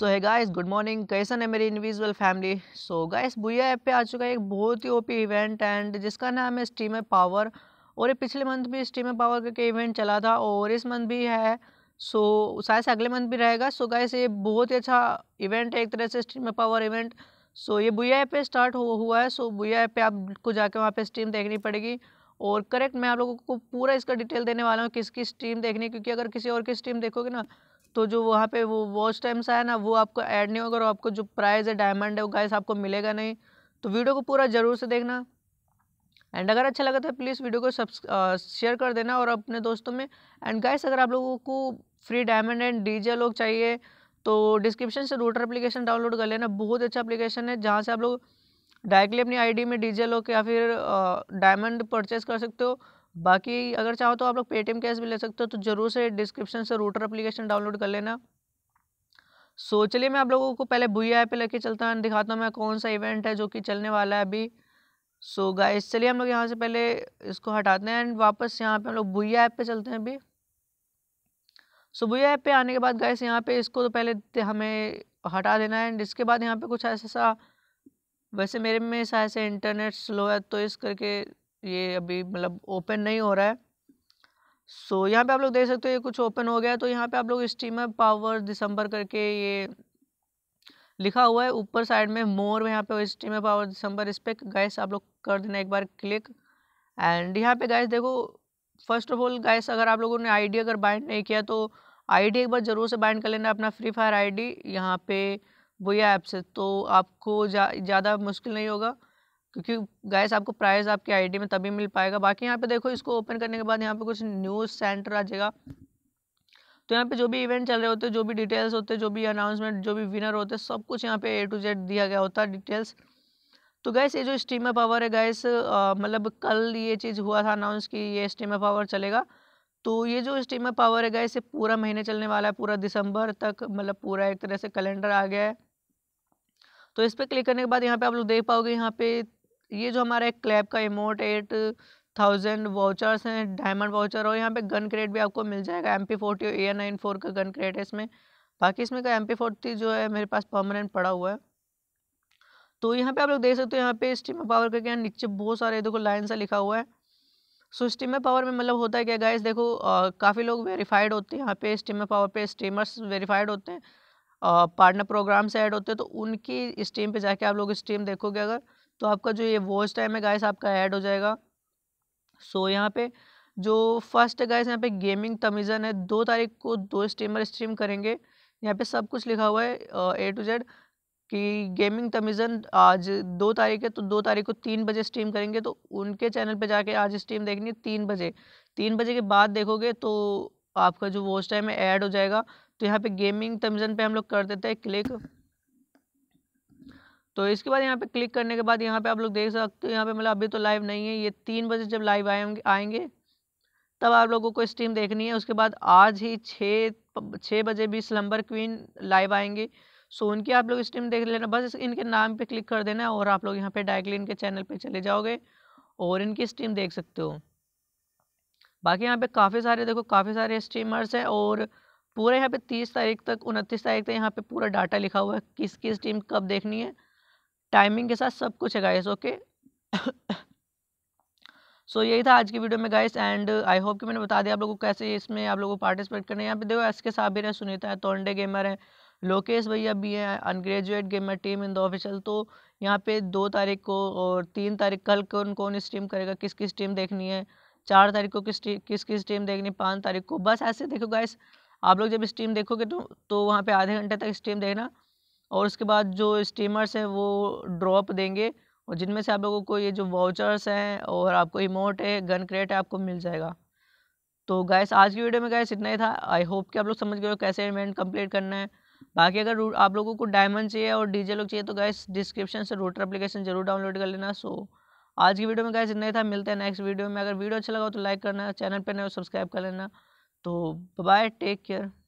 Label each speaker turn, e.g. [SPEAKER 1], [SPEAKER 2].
[SPEAKER 1] सो है guys good morning कैसन है मेरी इंडिविजुअल फैमिली सो गाइस भूया ऐप पे आ चुका है एक बहुत ही ओपी इवेंट एंड जिसका नाम है स्टीमर पावर और ये पिछले मंथ भी स्टीमर पावर करके इवेंट चला था और इस मंथ भी है सो शायद अगले मंथ भी रहेगा सो गाइस ये बहुत ही अच्छा इवेंट है एक तरह से स्टीमर पावर इवेंट सो ये भूया ऐप पे स्टार्ट हो, हुआ है सो भूया ऐप पे आपको जाके वहाँ पे स्टीम देखनी पड़ेगी और करेक्ट मैं आप लोगों को पूरा इसका डिटेल देने वाला हूँ किसकी स्ट्रीम देखनी क्योंकि अगर किसी और की स्ट्रीम देखोगे ना तो जो वहाँ पे वो वॉच टाइम्स आया ना वो आपको ऐड नहीं होगा और आपको जो प्राइज़ है डायमंड है वो गाइस आपको मिलेगा नहीं तो वीडियो को पूरा ज़रूर से देखना एंड अगर अच्छा लगा तो प्लीज़ वीडियो को सब्स शेयर कर देना और अपने दोस्तों में एंड गाइस अगर आप लोगों को फ्री डायमंड एंड डीजे लोग चाहिए तो डिस्क्रिप्शन से रूटर एप्लीकेशन डाउनलोड कर लेना बहुत अच्छा एप्लीकेशन है जहाँ से आप लोग डायरेक्टली अपनी डी में डीजे लोग या फिर डायमंड परचेज कर सकते हो बाकी अगर चाहो तो आप लोग पेटीएम कैश भी ले सकते हो तो जरूर से डिस्क्रिप्शन से रूटर अप्लीकेशन डाउनलोड कर लेना सो so, चलिए मैं आप लोगों को पहले भूया पे लेके चलता हूँ दिखाता हूँ मैं कौन सा इवेंट है जो कि चलने वाला है अभी सो so, गाइस चलिए हम लोग यहाँ से पहले इसको हटाते हैं एंड वापस यहाँ पे हम लोग भूया ऐप पे चलते हैं अभी सो so, भूया ऐप पे आने के बाद गाइस यहाँ पे इसको तो पहले हमें हटा देना है एंड इसके बाद यहाँ पे कुछ ऐसा सा वैसे मेरे में शायद इंटरनेट स्लो है तो इस करके ये अभी मतलब ओपन नहीं हो रहा है सो so, यहाँ पे आप लोग देख सकते हो ये कुछ ओपन हो गया तो यहाँ पे आप लोग स्टीमर पावर दिसंबर करके ये लिखा हुआ है ऊपर साइड में मोर में यहाँ पे स्टीमर पावर दिसंबर इस पर गैस आप लोग कर देना एक बार क्लिक एंड यहाँ पे गैस देखो फर्स्ट ऑफ ऑल गैस अगर आप लोगों ने आईडी अगर बाइंड नहीं किया तो आईडी एक बार ज़रूर से बाइंड कर लेना अपना फ्री फायर डी यहाँ पे भूया ऐप से तो आपको ज़्यादा जा, मुश्किल नहीं होगा क्योंकि गैस आपको प्राइस आपके आईडी में तभी मिल पाएगा बाकी यहाँ पे देखो इसको ओपन करने के बाद यहाँ पे कुछ न्यूज़ सेंटर आ जाएगा तो यहाँ पे जो भी इवेंट चल रहे होते हैं जो भी डिटेल्स होते हैं जो भी अनाउंसमेंट जो भी विनर होते हैं सब कुछ यहाँ पे ए टू जेड दिया गया होता है डिटेल्स तो गैस ये जो स्टीमर पावर है गैस मतलब कल ये चीज़ हुआ था अनाउंस कि ये स्टीमर पावर चलेगा तो ये जो स्टीमर पावर है गैस ये पूरा महीने चलने वाला है पूरा दिसंबर तक मतलब पूरा एक तरह से कैलेंडर आ गया है तो इस पर क्लिक करने के बाद यहाँ पे आप लोग देख पाओगे यहाँ पे ये जो हमारा एक क्लैप का इमोट एट थाउजेंड वाउचर्स हैं डायमंड वाउचर और यहाँ पे गन क्रेट भी आपको मिल जाएगा एम पी फोर्टी और ए नाइन फोर का गन क्रेट है इसमें बाकी इसमें का एम पी फोर्टी जो है मेरे पास परमानेंट पड़ा हुआ है तो यहाँ पे आप लोग देख सकते हो यहाँ पे स्टीमर पावर करके यहाँ नीचे बहुत सारे देखो लाइन सा लिखा हुआ है सो स्टीमर पावर में मतलब होता है क्या गाइस देखो काफ़ी लोग वेरीफाइड होते हैं यहाँ पे स्टीमर पावर पे स्टीमर्स वेरीफाइड होते हैं पार्टनर प्रोग्राम से ऐड होते हैं तो उनकी स्टीम पे जाके आप लोग स्टीम देखोगे अगर तो आपका जो ये वॉच टाइम है गाइस आपका ऐड हो जाएगा सो so, यहाँ पे जो फर्स्ट गाइस यहाँ पे गेमिंग तमीज़न है दो तारीख को दो स्ट्रीमर स्ट्रीम करेंगे यहाँ पे सब कुछ लिखा हुआ है ए टू जेड कि गेमिंग तमीज़न आज दो तारीख है तो दो तारीख को तीन बजे स्ट्रीम करेंगे तो उनके चैनल पे जाके आज स्ट्रीम देखनी है तीन बजे तीन बजे के बाद देखोगे तो आपका जो वॉच टाइम है ऐड हो जाएगा तो यहाँ पे गेमिंग तमीज़न पे हम लोग कर देते हैं क्लिक तो इसके बाद यहाँ पे क्लिक करने के बाद यहाँ पे आप लोग देख सकते हो यहाँ पे मतलब अभी तो लाइव नहीं है ये तीन बजे जब लाइव आएंगे आएंगे तब आप लोगों को स्ट्रीम देखनी है उसके बाद आज ही छः छः बजे भी स्लम्बर क्वीन लाइव आएंगे सो उनकी आप लोग स्ट्रीम देख लेना बस इनके नाम पे क्लिक कर देना और आप लोग यहाँ पे डायरेक्टली इनके चैनल पे चले जाओगे और इनकी स्ट्रीम देख सकते हो बाकी यहाँ पे काफ़ी सारे देखो काफ़ी सारे स्ट्रीमर्स हैं और पूरे यहाँ पे तीस तारीख तक उनतीस तारीख तक यहाँ पे पूरा डाटा लिखा हुआ है किसकी स्ट्रीम कब देखनी है टाइमिंग के साथ सब कुछ है गाइस ओके सो यही था आज की वीडियो में गाइस एंड आई होप कि मैंने बता दिया आप लोगों को कैसे इसमें आप लोगों को पार्टिसिपेट करना है यहाँ पे देखो एस के साबिर है सुनीता है तोंडे गेमर है लोकेश भैया भी हैं ungraduate gamer team in the official तो यहाँ पे दो तारीख को और तीन तारीख कल कौन कौन स्ट्रीम करेगा किस किस टीम देखनी है चार तारीख को किस किस किस टीम देखनी है पाँच तारीख को बस ऐसे देखो गाइस आप लोग जब स्ट्रीम देखोगे तो तो वहाँ पे आधे घंटे तक स्ट्रीम देखना और उसके बाद जो स्टीमर्स हैं वो ड्रॉप देंगे और जिनमें से आप लोगों को ये जो वाउचर्स हैं और आपको इमोट है गन क्रेट है आपको मिल जाएगा तो गैस आज की वीडियो में गैस इतना ही था आई होप कि आप लोग समझ गए हो कैसे इवेंट कंप्लीट करना है बाकी अगर आप लोगों को डायमंड चाहिए और डीजे लोग चाहिए तो गैस डिस्क्रिप्शन से रोटर एप्लीकेशन जरूर डाउनलोड कर लेना सो आज की वीडियो में गैस इतना ही था मिलते हैं नेक्स्ट वीडियो में अगर वीडियो अच्छा लगा तो लाइक करना चैनल पर नहीं सब्सक्राइब कर लेना तो बाय टेक केयर